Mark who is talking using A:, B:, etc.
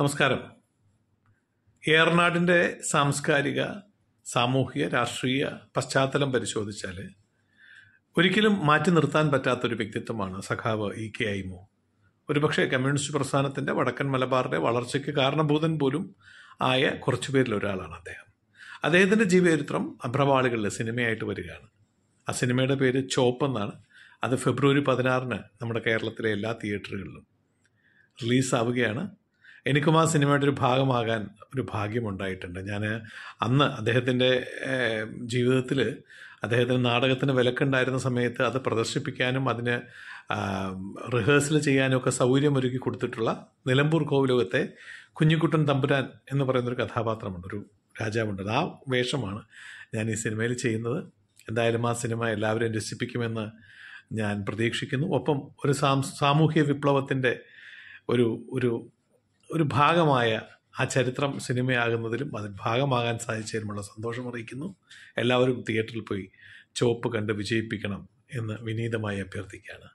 A: നമസ്കാരം ഏറനാടിൻ്റെ സാംസ്കാരിക സാമൂഹിക രാഷ്ട്രീയ പശ്ചാത്തലം പരിശോധിച്ചാൽ ഒരിക്കലും മാറ്റി നിർത്താൻ പറ്റാത്തൊരു വ്യക്തിത്വമാണ് സഖാവ് ഇ കെ ഐമു ഒരുപക്ഷെ കമ്മ്യൂണിസ്റ്റ് പ്രസ്ഥാനത്തിൻ്റെ വടക്കൻ മലബാറിൻ്റെ വളർച്ചയ്ക്ക് കാരണഭൂതൻ പോലും ആയ കുറച്ചു പേരിൽ ഒരാളാണ് അദ്ദേഹം അദ്ദേഹത്തിൻ്റെ ജീവചരിത്രം അഭ്രവാളികളിലെ സിനിമയായിട്ട് വരികയാണ് ആ സിനിമയുടെ പേര് ചോപ്പ് എന്നാണ് അത് ഫെബ്രുവരി പതിനാറിന് നമ്മുടെ കേരളത്തിലെ എല്ലാ തിയേറ്ററുകളിലും റിലീസാവുകയാണ് എനിക്കും ആ സിനിമയുടെ ഒരു ഭാഗമാകാൻ ഒരു ഭാഗ്യമുണ്ടായിട്ടുണ്ട് ഞാൻ അന്ന് അദ്ദേഹത്തിൻ്റെ ജീവിതത്തിൽ അദ്ദേഹത്തിന് നാടകത്തിന് വിലക്കുണ്ടായിരുന്ന സമയത്ത് അത് പ്രദർശിപ്പിക്കാനും അതിന് റിഹേഴ്സൽ ചെയ്യാനും ഒക്കെ സൗകര്യമൊരുക്കി കൊടുത്തിട്ടുള്ള നിലമ്പൂർ കോവിലോകത്തെ കുഞ്ഞിക്കുട്ടൻ തമ്പുരാൻ എന്ന് പറയുന്നൊരു കഥാപാത്രമുണ്ട് ഒരു രാജാവുണ്ട് ആ വേഷമാണ് ഞാൻ ഈ സിനിമയിൽ ചെയ്യുന്നത് എന്തായാലും ആ സിനിമ എല്ലാവരെയും രസിപ്പിക്കുമെന്ന് ഞാൻ പ്രതീക്ഷിക്കുന്നു ഒപ്പം ഒരു സാമൂഹ്യ വിപ്ലവത്തിൻ്റെ ഒരു ഒരു ഒരു ഭാഗമായ ആ ചരിത്രം സിനിമയാകുന്നതിലും അതിൽ ഭാഗമാകാൻ സാധിച്ചതിലുമുള്ള സന്തോഷം അറിയിക്കുന്നു എല്ലാവരും തിയേറ്ററിൽ പോയി ചോപ്പ് കണ്ട് വിജയിപ്പിക്കണം എന്ന് വിനീതമായി അഭ്യർത്ഥിക്കുകയാണ്